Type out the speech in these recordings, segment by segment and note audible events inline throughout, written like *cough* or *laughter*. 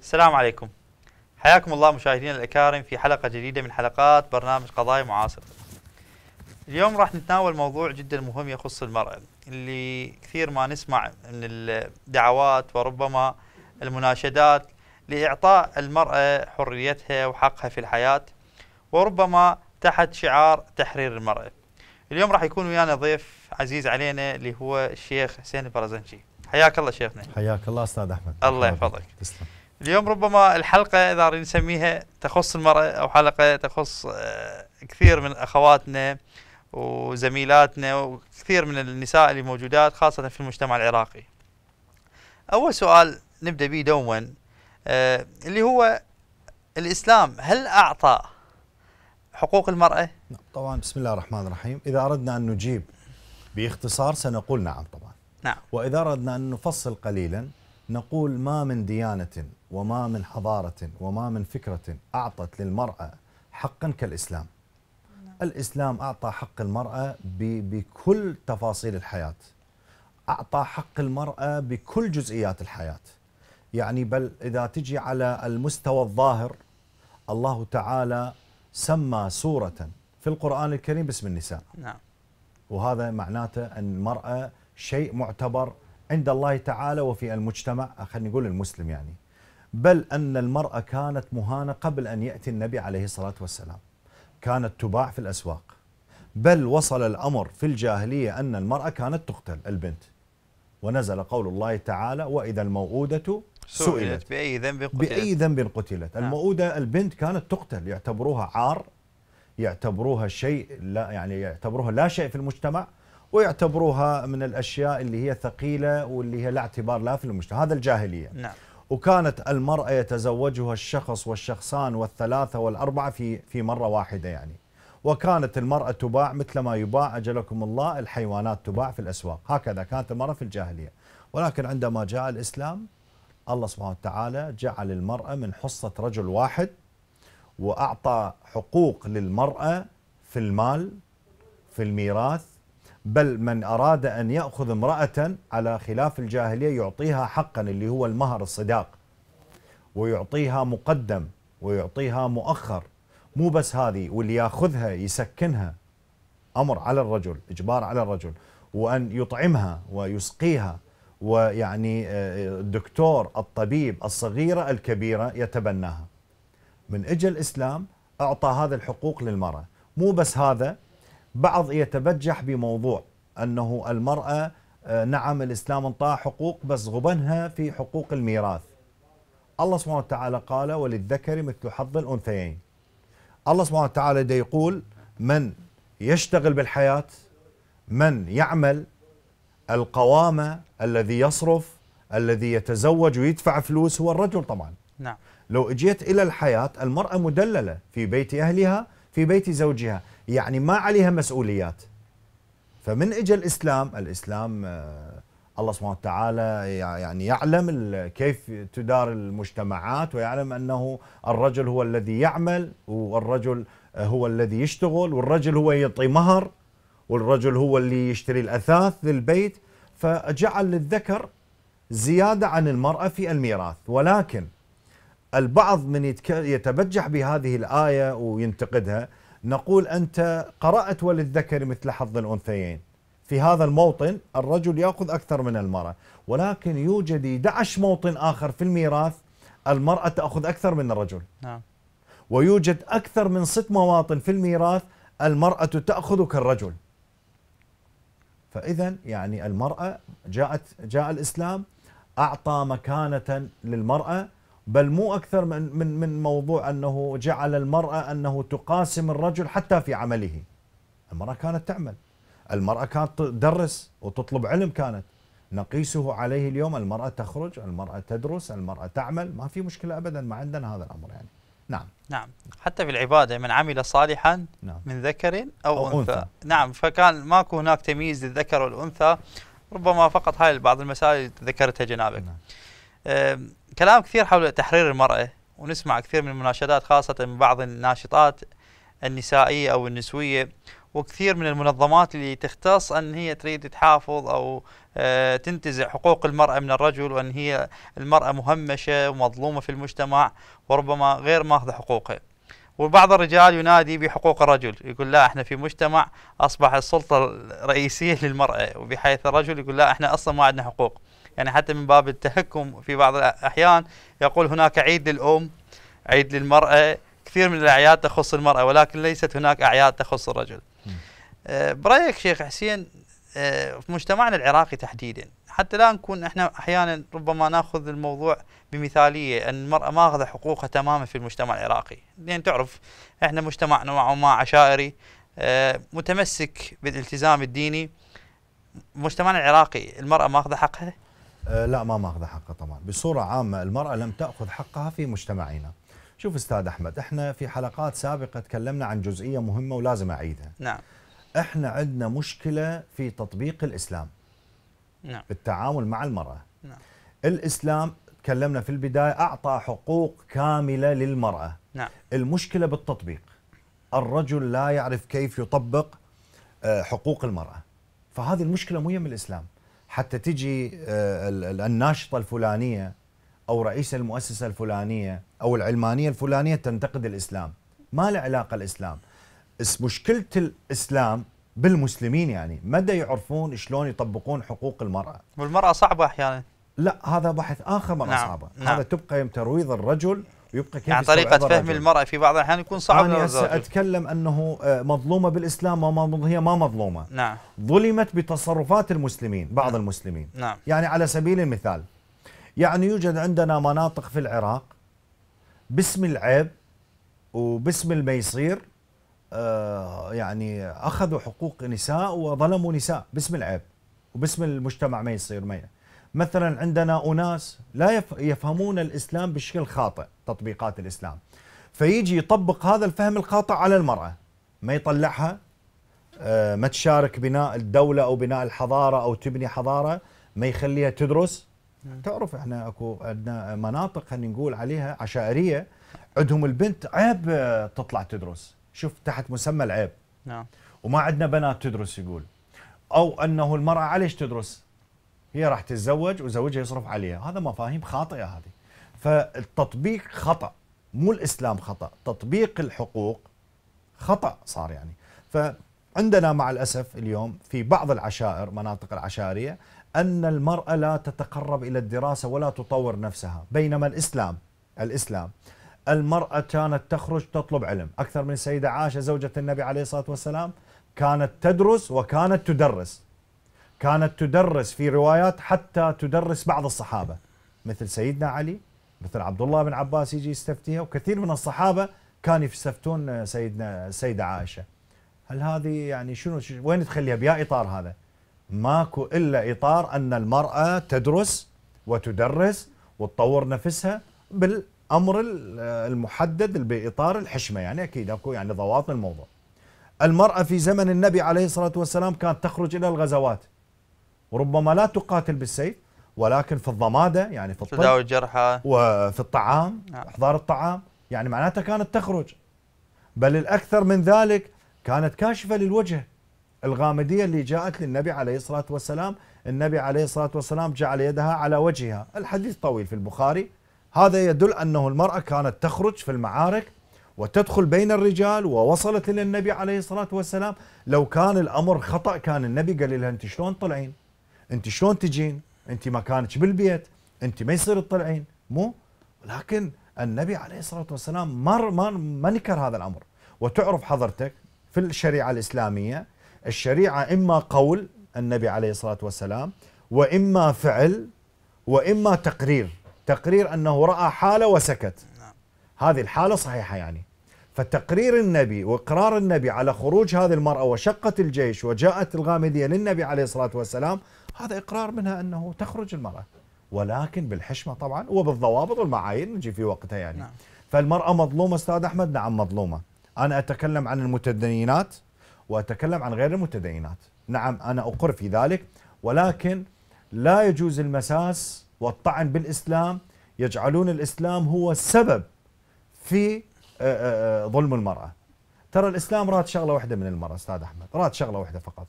السلام عليكم حياكم الله مشاهدينا الأكارم في حلقة جديدة من حلقات برنامج قضايا معاصرة اليوم راح نتناول موضوع جدا مهم يخص المرأة اللي كثير ما نسمع من الدعوات وربما المناشدات لإعطاء المرأة حريتها وحقها في الحياة وربما تحت شعار تحرير المرأة اليوم راح يكون ويانا ضيف عزيز علينا اللي هو الشيخ حسين البرزنشي حياك الله شيخنا حياك الله استاذ احمد الله يحفظك تسلم اليوم ربما الحلقة إذا نسميها تخص المرأة أو حلقة تخص آه، كثير من أخواتنا وزميلاتنا وكثير من النساء اللي موجودات خاصة في المجتمع العراقي أول سؤال نبدأ به دوما آه، اللي هو الإسلام هل أعطى حقوق المرأة؟ نعم، طبعا بسم الله الرحمن الرحيم إذا أردنا أن نجيب باختصار سنقول نعم طبعا نعم وإذا أردنا أن نفصل قليلا نقول ما من ديانة وما من حضارة وما من فكرة أعطت للمرأة حقا كالإسلام نعم. الإسلام أعطى حق المرأة بكل تفاصيل الحياة أعطى حق المرأة بكل جزئيات الحياة يعني بل إذا تجي على المستوى الظاهر الله تعالى سمى سورة في القرآن الكريم باسم النساء نعم وهذا معناته أن المرأة شيء معتبر عند الله تعالى وفي المجتمع خلينا نقول المسلم يعني بل أن المرأة كانت مهانة قبل أن يأتي النبي عليه الصلاة والسلام كانت تباع في الأسواق بل وصل الأمر في الجاهلية أن المرأة كانت تقتل البنت ونزل قول الله تعالى وإذا الموؤودة سئلت بأي ذنب قتلت بأي ذنب قتلت نعم. الموؤودة البنت كانت تقتل يعتبروها عار يعتبروها شيء لا يعني يعتبروها لا شيء في المجتمع ويعتبروها من الأشياء اللي هي ثقيلة واللي هي لا اعتبار لها في المجتمع هذا الجاهلية نعم وكانت المرأة يتزوجها الشخص والشخصان والثلاثة والأربعة في في مرة واحدة يعني وكانت المرأة تباع مثل ما يباع أجلكم الله الحيوانات تباع في الأسواق هكذا كانت المرأة في الجاهلية ولكن عندما جاء الإسلام الله سبحانه وتعالى جعل المرأة من حصة رجل واحد وأعطى حقوق للمرأة في المال في الميراث بل من أراد أن يأخذ امرأة على خلاف الجاهلية يعطيها حقا اللي هو المهر الصداق ويعطيها مقدم ويعطيها مؤخر مو بس هذه واللي ياخذها يسكنها أمر على الرجل إجبار على الرجل وأن يطعمها ويسقيها ويعني آه، الدكتور الطبيب الصغيرة الكبيرة يتبناها من إجل الإسلام أعطى هذا الحقوق للمرأة مو بس هذا بعض يتبجح بموضوع أنه المرأة آه، نعم الإسلام انطاها حقوق بس غبنها في حقوق الميراث الله سبحانه وتعالى قال وللذكر مثل حظ الأنثيين الله سبحانه وتعالى دا يقول من يشتغل بالحياة من يعمل القوامة الذي يصرف الذي يتزوج ويدفع فلوس هو الرجل طبعا نعم. لو اجيت إلى الحياة المرأة مدللة في بيت أهلها في بيت زوجها يعني ما عليها مسؤوليات فمن اجى الاسلام الاسلام آه، الله سبحانه وتعالى يعني يعلم كيف تدار المجتمعات ويعلم انه الرجل هو الذي يعمل والرجل آه، هو الذي يشتغل والرجل هو يعطي مهر والرجل هو اللي يشتري الاثاث للبيت فجعل للذكر زياده عن المراه في الميراث ولكن البعض من يتبجح بهذه الايه وينتقدها نقول أنت قرأت وللذكر مثل حظ الأنثيين في هذا الموطن الرجل يأخذ أكثر من المرأة ولكن يوجد 11 موطن آخر في الميراث المرأة تأخذ أكثر من الرجل نعم. ويوجد أكثر من ست مواطن في الميراث المرأة تأخذ كالرجل فإذا يعني المرأة جاءت جاء الإسلام أعطى مكانة للمرأة بل مو أكثر من, من, من موضوع أنه جعل المرأة أنه تقاسم الرجل حتى في عمله المرأة كانت تعمل المرأة كانت تدرس وتطلب علم كانت نقيسه عليه اليوم المرأة تخرج المرأة تدرس المرأة تعمل ما في مشكلة أبدا ما عندنا هذا الأمر يعني نعم نعم حتى في العبادة من عمل صالحا نعم. من ذكر أو, أو أنثى. أنثى نعم فكان ماكو هناك تمييز للذكر والأنثى ربما فقط هاي بعض المسائل ذكرتها جنابك نعم. كلام كثير حول تحرير المرأة ونسمع كثير من المناشدات خاصة من بعض الناشطات النسائية أو النسوية وكثير من المنظمات اللي تختص أن هي تريد تحافظ أو آه، تنتزع حقوق المرأة من الرجل وأن هي المرأة مهمشة ومظلومة في المجتمع وربما غير ماخذة حقوقها وبعض الرجال ينادي بحقوق الرجل يقول لا احنا في مجتمع اصبح السلطه الرئيسيه *laughs* للمراه وبحيث الرجل يقول لا احنا اصلا ما عندنا حقوق يعني حتى من باب التهكم في بعض الأحيان يقول هناك عيد للأم عيد للمرأة كثير من الأعياد تخص المرأة ولكن ليست هناك أعياد تخص الرجل آه، برأيك شيخ حسين آه، في مجتمعنا العراقي تحديدا حتى لا نكون احنا احيانا ربما ناخذ الموضوع بمثاليه ان المراه ما اخذ حقوقها تماما في المجتمع العراقي لان يعني تعرف احنا مجتمع نوعا ما عشائري آه، متمسك بالالتزام الديني مجتمعنا العراقي المراه ما اخذ حقها آه، لا ما ماخذه حقها طبعا بصورة عامة المرأة لم تأخذ حقها في مجتمعنا شوف أستاذ أحمد إحنا في حلقات سابقة تكلمنا عن جزئية مهمة ولازم أعيدها نعم إحنا عندنا مشكلة في تطبيق الإسلام نعم بالتعامل مع المرأة نعم الإسلام تكلمنا في البداية أعطى حقوق كاملة للمرأة نعم المشكلة بالتطبيق الرجل لا يعرف كيف يطبق آه، حقوق المرأة فهذه المشكلة مو يم الإسلام حتى تجي آه، الناشطه الفلانيه او رئيس المؤسسه الفلانيه او العلمانيه الفلانيه تنتقد الاسلام ما له علاقه الاسلام مشكله الاسلام بالمسلمين يعني مدى يعرفون شلون يطبقون حقوق المراه والمراه صعبه احيانا لا هذا بحث اخر مره نعم. صعبه نعم. هذا تبقى يم ترويض الرجل ويبقى كيف يعني طريقة فهم المرأة في بعض الأحيان يكون صعب أنا أتكلم أنه آه، مظلومة بالإسلام وما هي ما مظلومة نعم ظلمت بتصرفات المسلمين بعض نعم. المسلمين نعم يعني على سبيل المثال يعني يوجد عندنا مناطق في العراق باسم العيب وباسم الميصير آه يعني أخذوا حقوق نساء وظلموا نساء باسم العيب وباسم المجتمع ما يصير ما مثلا عندنا أناس لا يفهمون الإسلام بشكل خاطئ تطبيقات الإسلام فيجي يطبق هذا الفهم الخاطئ على المرأة ما يطلعها آه، ما تشارك بناء الدولة أو بناء الحضارة أو تبني حضارة ما يخليها تدرس نعم. تعرف احنا اكو عندنا مناطق خلينا نقول عليها عشائريه عندهم البنت عيب آه، تطلع تدرس شوف تحت مسمى العيب نعم وما عندنا بنات تدرس يقول او انه المراه علش تدرس هي راح تتزوج وزوجها يصرف عليها هذا مفاهيم خاطئه هذه فالتطبيق خطا مو الاسلام خطا تطبيق الحقوق خطا صار يعني فعندنا مع الاسف اليوم في بعض العشائر مناطق العشائريه ان المراه لا تتقرب الى الدراسه ولا تطور نفسها بينما الاسلام الاسلام المراه كانت تخرج تطلب علم اكثر من السيده عائشه زوجة النبي عليه الصلاه والسلام كانت تدرس وكانت تدرس كانت تدرس في روايات حتى تدرس بعض الصحابة مثل سيدنا علي مثل عبد الله بن عباس يجي يستفتيها وكثير من الصحابة كانوا يستفتون سيدنا السيدة عائشة هل هذه يعني شنو وين تخليها بيا إطار هذا ماكو إلا إطار أن المرأة تدرس وتدرس وتطور نفسها بالأمر المحدد بإطار الحشمة يعني أكيد أكو يعني ضواط الموضوع المرأة في زمن النبي عليه الصلاة والسلام كانت تخرج إلى الغزوات وربما لا تقاتل بالسيف ولكن في الضماده يعني في الطب تداوي الجرحى وفي الطعام نعم. احضار الطعام يعني معناتها كانت تخرج بل الاكثر من ذلك كانت كاشفه للوجه الغامديه اللي جاءت للنبي عليه الصلاه والسلام النبي عليه الصلاه والسلام جعل يدها على وجهها الحديث طويل في البخاري هذا يدل انه المراه كانت تخرج في المعارك وتدخل بين الرجال ووصلت الى النبي عليه الصلاه والسلام لو كان الامر خطا كان النبي قال لها انت شلون طلعين انت شلون تجين انت مكانك بالبيت انت ما يصير تطلعين مو ولكن النبي عليه الصلاه والسلام مر ما ما نكر هذا الامر وتعرف حضرتك في الشريعه الاسلاميه الشريعه اما قول النبي عليه الصلاه والسلام واما فعل واما تقرير تقرير انه راى حاله وسكت هذه الحاله صحيحه يعني فتقرير النبي واقرار النبي على خروج هذه المراه وشقه الجيش وجاءت الغامديه للنبي عليه الصلاه والسلام هذا إقرار منها أنه تخرج المرأة ولكن بالحشمة طبعا وبالضوابط والمعايير نجي في وقتها يعني نعم. فالمرأة مظلومة أستاذ أحمد نعم مظلومة أنا أتكلم عن المتدينات وأتكلم عن غير المتدينات نعم أنا أقر في ذلك ولكن لا يجوز المساس والطعن بالإسلام يجعلون الإسلام هو السبب في آه، آه، آه، ظلم المرأة ترى الإسلام راد شغلة واحدة من المرأة أستاذ أحمد راد شغلة واحدة فقط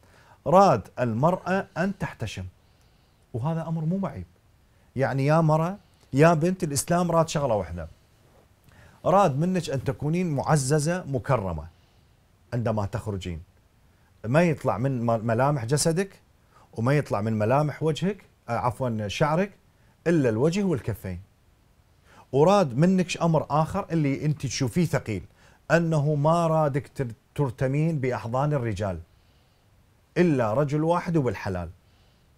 راد المرأة أن تحتشم وهذا أمر مو معيب يعني يا مرأة يا بنت الإسلام راد شغلة واحدة راد منك أن تكونين معززة مكرمة عندما تخرجين ما يطلع من ملامح جسدك وما يطلع من ملامح وجهك آه، عفوا شعرك إلا الوجه والكفين وراد منك أمر آخر اللي أنت تشوفيه ثقيل أنه ما رادك ترتمين بأحضان الرجال الا رجل واحد وبالحلال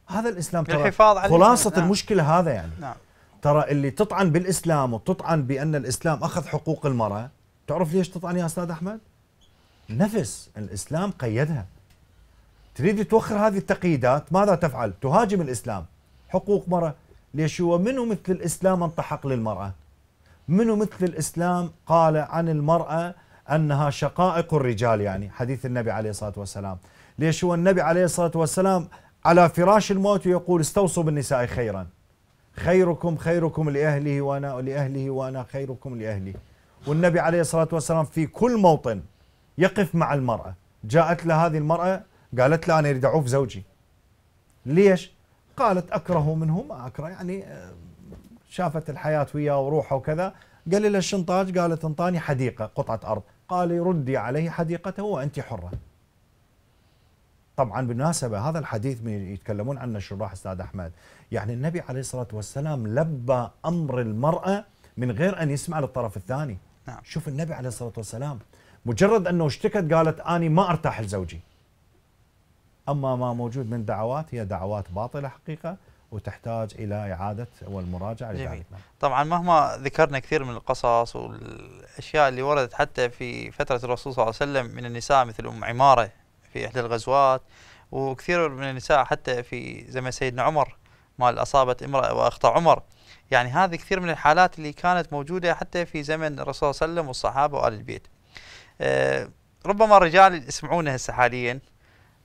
هذا الاسلام ترى خلاصه نعم. المشكله هذا يعني نعم. ترى اللي تطعن بالاسلام وتطعن بان الاسلام اخذ حقوق المراه تعرف ليش تطعن يا استاذ احمد نفس الاسلام قيدها تريد توخر هذه التقييدات ماذا تفعل تهاجم الاسلام حقوق مرأة ليش هو منو مثل الإسلام انطحق للمرأة منو مثل الإسلام قال عن المرأة أنها شقائق الرجال يعني حديث النبي عليه الصلاة والسلام ليش هو النبي عليه الصلاة والسلام على فراش الموت يقول استوصوا بالنساء خيرا خيركم خيركم لأهله وأنا لأهله وأنا خيركم لأهلي والنبي عليه الصلاة والسلام في كل موطن يقف مع المرأة جاءت له هذه المرأة قالت له أنا أريد أعوف زوجي ليش؟ قالت أكره منه ما أكره يعني آه، شافت الحياة وياه وروحه وكذا قال لها الشنطاج قالت انطاني حديقة قطعة أرض قال ردي عليه حديقته وأنت حرة طبعا بالمناسبة هذا الحديث يتكلمون عنه الشراح استاذ احمد يعني النبي عليه الصلاة والسلام لبى امر المرأة من غير ان يسمع للطرف الثاني نعم. شوف النبي عليه الصلاة والسلام مجرد انه اشتكت قالت اني ما ارتاح لزوجي اما ما موجود من دعوات هي دعوات باطلة حقيقة وتحتاج الى اعاده والمراجعه جميل. نعم. طبعا مهما ذكرنا كثير من القصص والاشياء اللي وردت حتى في فتره الرسول صلى الله عليه وسلم من النساء مثل ام عماره في إحدى الغزوات وكثير من النساء حتى في زمن سيدنا عمر مال أصابت امرأة وأخطأ عمر يعني هذه كثير من الحالات اللي كانت موجودة حتى في زمن الرسول صلى الله عليه وسلم والصحابة وآل البيت أه ربما الرجال يسمعونا هسه حاليا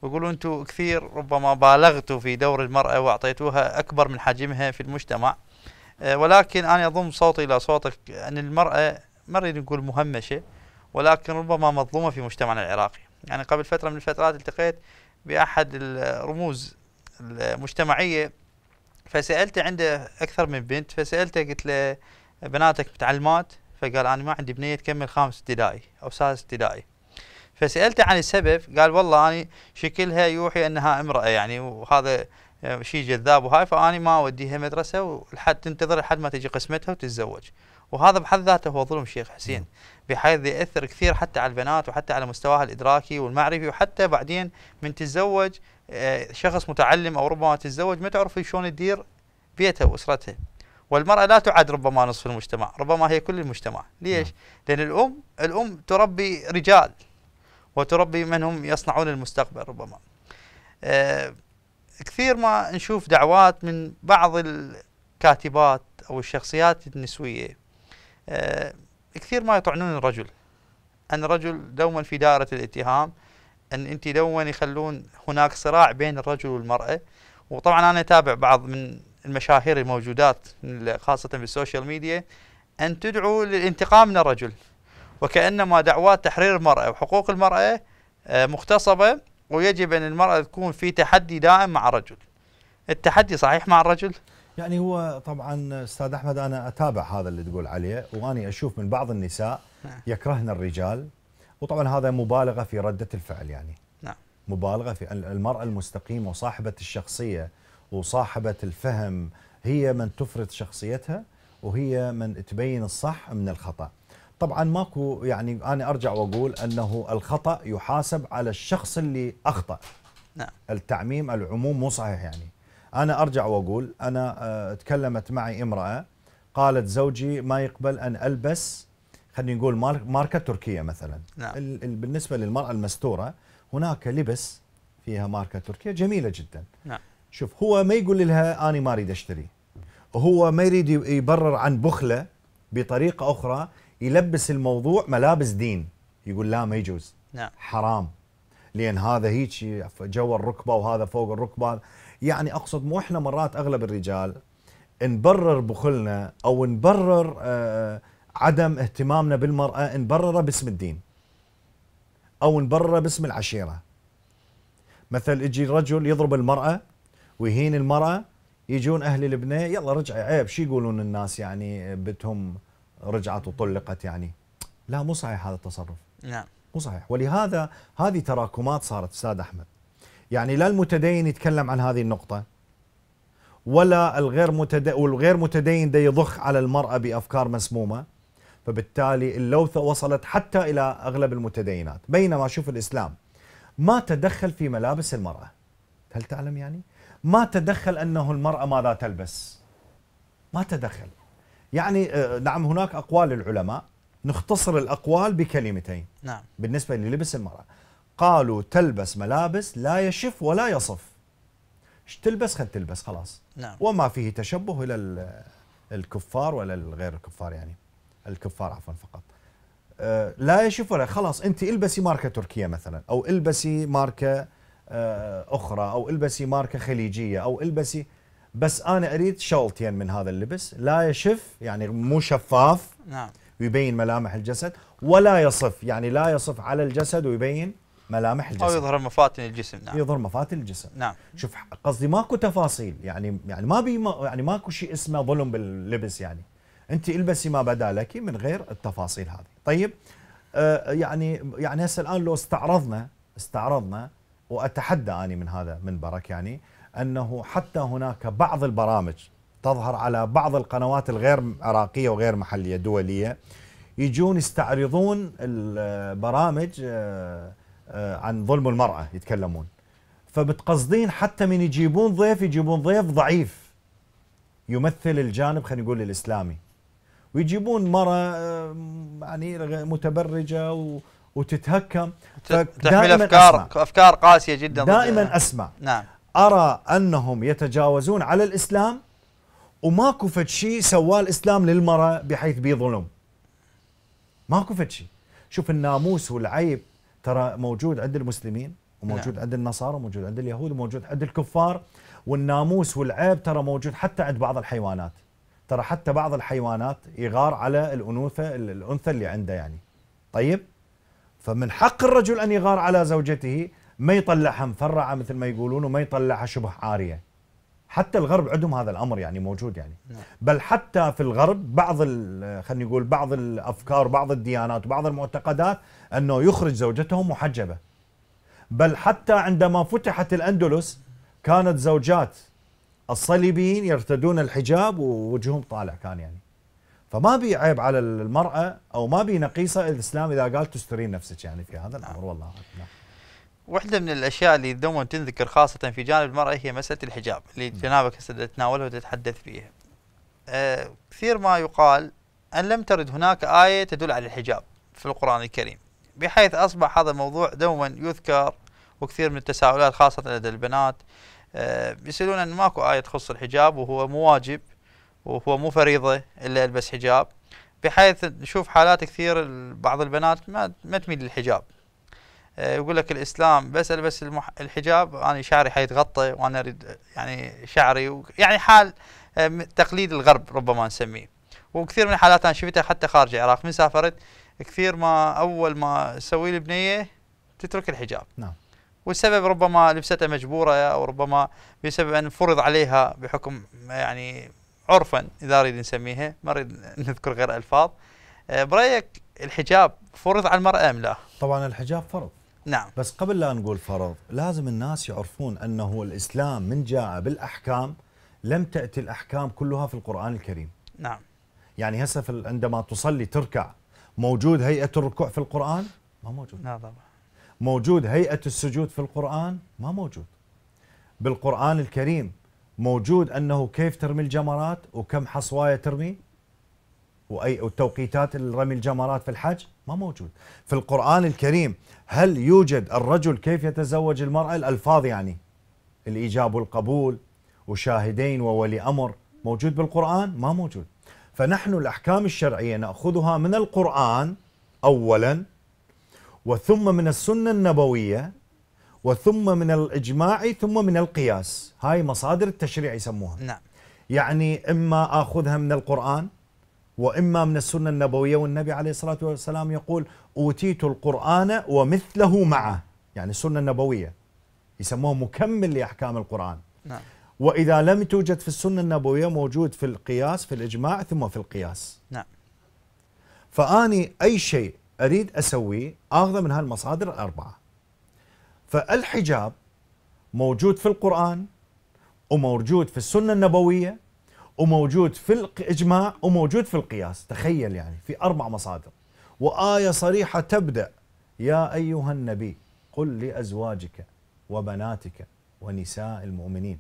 ويقولون انتم كثير ربما بالغتوا في دور المراه واعطيتوها اكبر من حجمها في المجتمع أه ولكن انا اضم صوتي الى صوتك ان المراه ما نريد نقول مهمشه ولكن ربما مظلومه في مجتمعنا العراقي يعني قبل فترة من الفترات التقيت بأحد الرموز المجتمعية فسألته عنده أكثر من بنت فسألته قلت له بناتك متعلمات فقال أنا ما عندي بنية تكمل خامس ابتدائي أو سادس ابتدائي فسألته عن السبب قال والله أنا شكلها يوحي أنها امرأة يعني وهذا شيء جذاب وهاي فأني ما أوديها مدرسة ولحد تنتظر لحد ما تجي قسمتها وتتزوج وهذا بحد ذاته هو ظلم شيخ حسين نعم. بحيث يأثر كثير حتى على البنات وحتى على مستواها الإدراكي والمعرفي وحتى بعدين من تتزوج آه، شخص متعلم أو ربما تتزوج ما تعرف شلون تدير بيتها وأسرتها والمرأة لا تعد ربما نصف المجتمع ربما هي كل المجتمع ليش؟ نعم. لأن الأم الأم تربي رجال وتربي من هم يصنعون المستقبل ربما أه كثير ما نشوف دعوات من بعض الكاتبات أو الشخصيات النسوية كثير ما يطعنون الرجل أن الرجل دوما في دائرة الاتهام أن أنت دوما يخلون هناك صراع بين الرجل والمرأة وطبعا أنا أتابع بعض من المشاهير الموجودات خاصة بالسوشيال ميديا أن تدعو للانتقام من الرجل وكأنما دعوات تحرير المرأة وحقوق المرأة آه، مغتصبة ويجب أن المرأة تكون في تحدي دائم مع الرجل التحدي صحيح مع الرجل يعني هو طبعا استاذ احمد انا اتابع هذا اللي تقول عليه واني اشوف من بعض النساء نعم. يكرهن الرجال وطبعا هذا مبالغه في رده الفعل يعني نعم مبالغه في المراه المستقيمه وصاحبه الشخصيه وصاحبه الفهم هي من تفرض شخصيتها وهي من تبين الصح من الخطا طبعا ماكو يعني انا ارجع واقول انه الخطا يحاسب على الشخص اللي اخطا نعم التعميم العموم مو صحيح يعني أنا أرجع وأقول أنا آه، تكلمت معي امرأة قالت زوجي ما يقبل أن ألبس خلينا نقول ماركة تركية مثلا نعم. بالنسبة للمرأة المستورة هناك لبس فيها ماركة تركية جميلة جدا نعم. شوف هو ما يقول لها أنا ما أريد أشتري هو ما يريد يبرر عن بخلة بطريقة أخرى يلبس الموضوع ملابس دين يقول لا ما يجوز نعم. حرام لان هذا هيك جو الركبه وهذا فوق الركبه يعني اقصد مو احنا مرات اغلب الرجال نبرر بخلنا او نبرر آه، عدم اهتمامنا بالمراه نبرره باسم الدين او نبرره باسم العشيره مثل يجي رجل يضرب المراه ويهين المراه يجون اهل البنيه يلا رجع عيب شو يقولون الناس يعني بنتهم رجعت وطلقت يعني لا مو صحيح هذا التصرف نعم مو صحيح ولهذا هذه تراكمات صارت استاذ احمد يعني لا المتدين يتكلم عن هذه النقطه ولا الغير متدين والغير متدين ده يضخ على المراه بافكار مسمومه فبالتالي اللوثه وصلت حتى الى اغلب المتدينات بينما شوف الاسلام ما تدخل في ملابس المراه هل تعلم يعني ما تدخل انه المراه ماذا تلبس ما تدخل يعني آه، نعم هناك اقوال للعلماء نختصر الأقوال بكلمتين نعم بالنسبة للبس المرأة قالوا تلبس ملابس لا يشف ولا يصف ايش تلبس خل تلبس خلاص نعم. وما فيه تشبه إلى الكفار ولا غير الكفار يعني الكفار عفوا فقط آه، لا يشف ولا خلاص انت البسي ماركه تركيه مثلا او البسي ماركه آه، اخرى او البسي ماركه خليجيه او البسي بس انا اريد شلتين من هذا اللبس لا يشف يعني مو شفاف نعم ويبين ملامح الجسد ولا يصف يعني لا يصف على الجسد ويبين ملامح الجسم او يظهر مفاتن الجسم نعم يظهر مفاتن الجسم نعم شوف قصدي ماكو تفاصيل يعني يعني ما بي ما يعني ماكو شيء اسمه ظلم باللبس يعني انت البسي ما بدا لك من غير التفاصيل هذه طيب آه، يعني يعني هسه الان لو استعرضنا استعرضنا واتحدى اني من هذا منبرك يعني انه حتى هناك بعض البرامج تظهر على بعض القنوات الغير عراقية وغير محلية دولية يجون يستعرضون البرامج آه، آه، عن ظلم المرأة يتكلمون فبتقصدين حتى من يجيبون ضيف يجيبون ضيف ضعيف يمثل الجانب خلينا نقول الإسلامي ويجيبون مرأة آه، يعني متبرجة و وتتهكم تحمل افكار أسمع. افكار قاسيه جدا دائما اسمع نعم ارى انهم يتجاوزون على الاسلام وماكو فد شيء سواه الاسلام للمراه بحيث بيظلم ظلم ماكو فد شيء شوف الناموس والعيب ترى موجود عند المسلمين وموجود نعم. عند النصارى وموجود عند اليهود وموجود عند الكفار والناموس والعيب ترى موجود حتى عند بعض الحيوانات ترى حتى بعض الحيوانات يغار على الانوثه الانثى اللي عنده يعني طيب فمن حق الرجل ان يغار على زوجته ما يطلعها مفرعه مثل ما يقولون وما يطلعها شبه عاريه حتى الغرب عندهم هذا الامر يعني موجود يعني نعم. بل حتى في الغرب بعض خلينا نقول بعض الافكار بعض الديانات وبعض المعتقدات انه يخرج زوجتهم محجبه بل حتى عندما فتحت الاندلس كانت زوجات الصليبيين يرتدون الحجاب ووجههم طالع كان يعني فما بي عيب على المراه او ما بي نقيصه الاسلام اذا قال تسترين نفسك يعني في هذا الامر والله نعم. واحدة من الأشياء اللي دوما تنذكر خاصة في جانب المرأة هي مسألة الحجاب اللي جنابك تتناولها وتتحدث فيها. أه كثير ما يقال أن لم ترد هناك آية تدل على الحجاب في القرآن الكريم بحيث أصبح هذا الموضوع دوما يذكر وكثير من التساؤلات خاصة لدى البنات أه يسألون أن ماكو آية تخص الحجاب وهو مو واجب وهو مو فريضة إلا ألبس حجاب بحيث نشوف حالات كثير بعض البنات ما ما تميل للحجاب آه، يقول لك الاسلام بس البس الحجاب انا يعني شعري حيتغطى وانا اريد يعني شعري و... يعني حال آه، تقليد الغرب ربما نسميه وكثير من الحالات انا شفتها حتى خارج العراق من سافرت كثير ما اول ما تسوي البنيه تترك الحجاب نعم والسبب ربما لبستها مجبوره او ربما بسبب ان فرض عليها بحكم يعني عرفا اذا اريد نسميها ما اريد *laughs* نذكر غير الفاظ آه، برايك الحجاب فرض على المراه ام لا؟ طبعا الحجاب فرض نعم بس قبل لا نقول فرض لازم الناس يعرفون أنه الإسلام من جاء بالأحكام لم تأتي الأحكام كلها في القرآن الكريم نعم يعني هسه عندما تصلي تركع موجود هيئة الركوع في القرآن ما موجود لا طبعا موجود هيئة السجود في القرآن ما موجود بالقرآن الكريم موجود أنه كيف ترمي الجمرات وكم حصواية ترمي واي وتوقيتات رمي الجمرات في الحج ما موجود في القران الكريم هل يوجد الرجل كيف يتزوج المراه الالفاظ يعني الايجاب والقبول وشاهدين وولي امر موجود بالقران ما موجود فنحن الاحكام الشرعيه ناخذها من القران اولا وثم من السنه النبويه وثم من الاجماع ثم من القياس هاي مصادر التشريع يسموها نعم يعني اما اخذها من القران وإما من السنة النبوية والنبي عليه الصلاة والسلام يقول أوتيت القرآن ومثله معه يعني السنة النبوية يسموه مكمل لأحكام القرآن نعم. وإذا لم توجد في السنة النبوية موجود في القياس في الإجماع ثم في القياس نعم فأني أي شيء أريد أسويه أخذ من هالمصادر الأربعة فالحجاب موجود في القرآن وموجود في السنة النبوية وموجود في الإجماع وموجود في القياس تخيل يعني في أربع مصادر وآية صريحة تبدأ يا أيها النبي قل لأزواجك وبناتك ونساء المؤمنين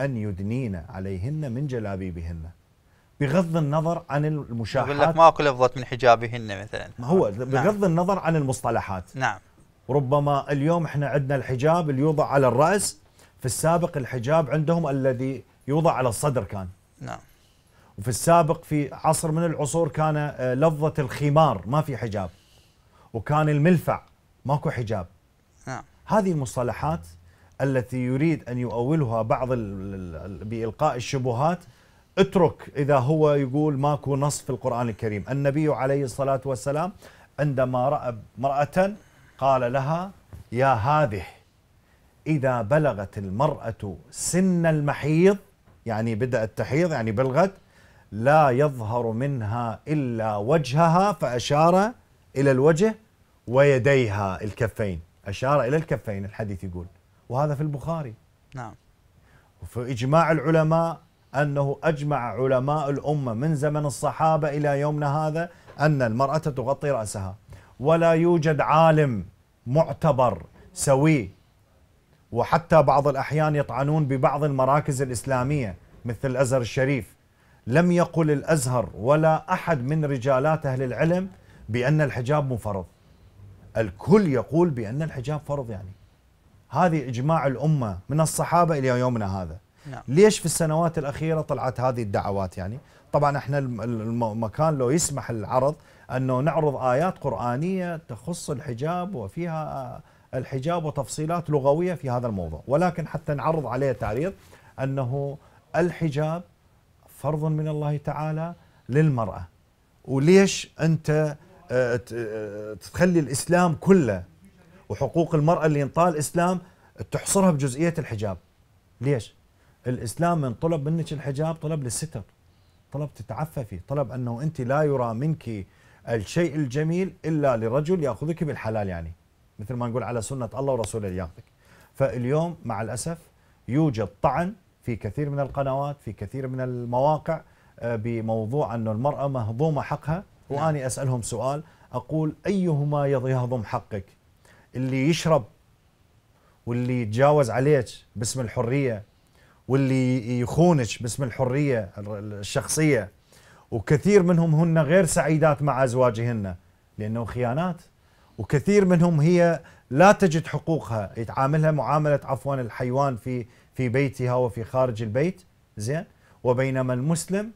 أن يدنين عليهن من جلابيبهن بغض النظر عن المشاحات يقول لك ما اكل لفظت من حجابهن مثلا ما هو نعم. بغض نعم. النظر عن المصطلحات نعم ربما اليوم احنا عندنا الحجاب اللي يوضع على الرأس في السابق الحجاب عندهم الذي يوضع على الصدر كان نعم وفي السابق في عصر من العصور كان آه، لفظة الخمار ما في حجاب وكان الملفع ماكو حجاب نعم هذه المصطلحات التي يريد أن يؤولها بعض بإلقاء الشبهات اترك إذا هو يقول ماكو نص في القرآن الكريم النبي عليه الصلاة والسلام عندما رأى امرأة قال لها يا هذه إذا بلغت المرأة سن المحيض يعني بدأت تحيض يعني بلغت لا يظهر منها إلا وجهها فأشار إلى الوجه ويديها الكفين أشار إلى الكفين الحديث يقول وهذا في البخاري نعم وفي إجماع العلماء أنه أجمع علماء الأمة من زمن الصحابة إلى يومنا هذا أن المرأة تغطي رأسها ولا يوجد عالم معتبر سوي وحتى بعض الأحيان يطعنون ببعض المراكز الإسلامية مثل الأزهر الشريف لم يقل الأزهر ولا أحد من رجالات أهل العلم بأن الحجاب مفرض الكل يقول بأن الحجاب فرض يعني هذه إجماع الأمة من الصحابة إلى يومنا هذا نعم. ليش في السنوات الأخيرة طلعت هذه الدعوات يعني طبعا احنا المكان لو يسمح العرض أنه نعرض آيات قرآنية تخص الحجاب وفيها الحجاب وتفصيلات لغوية في هذا الموضوع ولكن حتى نعرض عليه تعريض أنه الحجاب فرض من الله تعالى للمرأة وليش أنت آه، آه، تخلي الإسلام كله وحقوق المرأة اللي ينطال الإسلام تحصرها بجزئية الحجاب ليش؟ الإسلام من طلب منك الحجاب طلب للستر طلب تتعففي طلب أنه أنت لا يرى منك الشيء الجميل إلا لرجل يأخذك بالحلال يعني مثل ما نقول على سنة الله ورسوله لياخذك فاليوم مع الأسف يوجد طعن في كثير من القنوات في كثير من المواقع آه، بموضوع أن المرأة مهضومة حقها نعم. وأني أسألهم سؤال أقول أيهما يهضم حقك اللي يشرب واللي يتجاوز عليك باسم الحرية واللي يخونك باسم الحرية الشخصية وكثير منهم هن غير سعيدات مع أزواجهن لأنه خيانات وكثير منهم هي لا تجد حقوقها يتعاملها معامله عفوا الحيوان في في بيتها وفي خارج البيت زين وبينما المسلم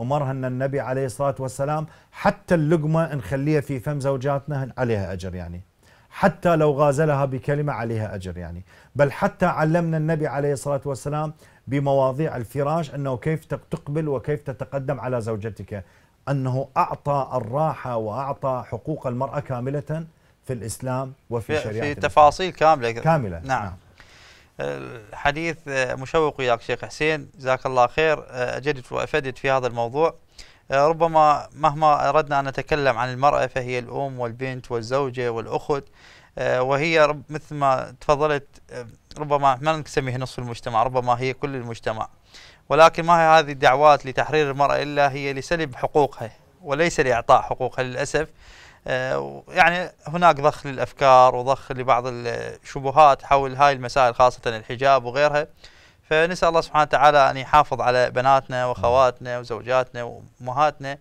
امرها ان النبي عليه الصلاه والسلام حتى اللقمه نخليها في فم زوجاتنا عليها اجر يعني حتى لو غازلها بكلمه عليها اجر يعني بل حتى علمنا النبي عليه الصلاه والسلام بمواضيع الفراش انه كيف تقبل وكيف تتقدم على زوجتك انه اعطى الراحه واعطى حقوق المراه كامله في الإسلام وفي شريعة في تفاصيل كاملة كاملة نعم, نعم. الحديث آه، مشوق وياك شيخ حسين جزاك الله خير آه، اجدت وأفدت في هذا الموضوع آه، ربما مهما أردنا أن نتكلم عن المرأة فهي الأم والبنت والزوجة والأخت وهي مثل ما تفضلت ربما ما نسميه نصف المجتمع ربما هي كل المجتمع ولكن ما هي هذه الدعوات لتحرير المرأة إلا هي لسلب حقوقها وليس لإعطاء حقوقها للأسف آه، يعني هناك ضخ للافكار وضخ لبعض الشبهات حول هاي المسائل خاصه الحجاب وغيرها فنسال الله سبحانه وتعالى ان يحافظ على بناتنا واخواتنا وزوجاتنا وامهاتنا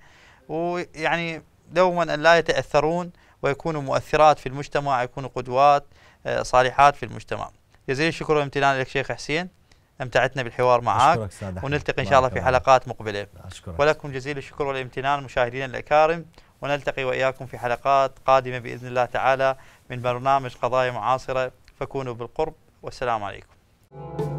ويعني دوما ان لا يتاثرون ويكونوا مؤثرات في المجتمع يكونوا قدوات آه، صالحات في المجتمع جزيل الشكر والامتنان لك شيخ حسين امتعتنا بالحوار معك ونلتقي ان شاء الله في حلقات مقبله ولكم جزيل الشكر والامتنان مشاهدينا الاكارم ونلتقي وإياكم في حلقات قادمة بإذن الله تعالى من برنامج قضايا معاصرة فكونوا بالقرب والسلام عليكم